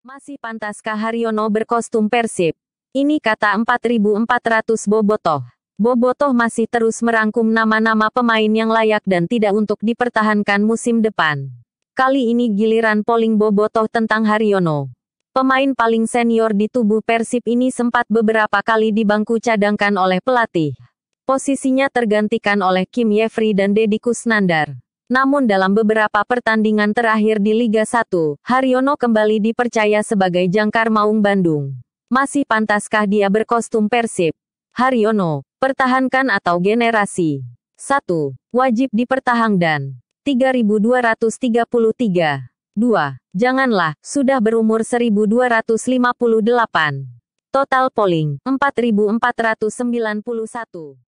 Masih pantaskah Haryono berkostum Persib? Ini kata 4400 Bobotoh. Bobotoh masih terus merangkum nama-nama pemain yang layak dan tidak untuk dipertahankan musim depan. Kali ini giliran polling Bobotoh tentang Haryono. Pemain paling senior di tubuh Persib ini sempat beberapa kali di cadangkan oleh pelatih. Posisinya tergantikan oleh Kim Yefri dan Deddy Kusnandar. Namun dalam beberapa pertandingan terakhir di Liga 1, Haryono kembali dipercaya sebagai jangkar maung Bandung. Masih pantaskah dia berkostum Persib? Haryono, pertahankan atau generasi? 1. Wajib dipertahang dan 3233. 2. Janganlah, sudah berumur 1258. Total polling 4491.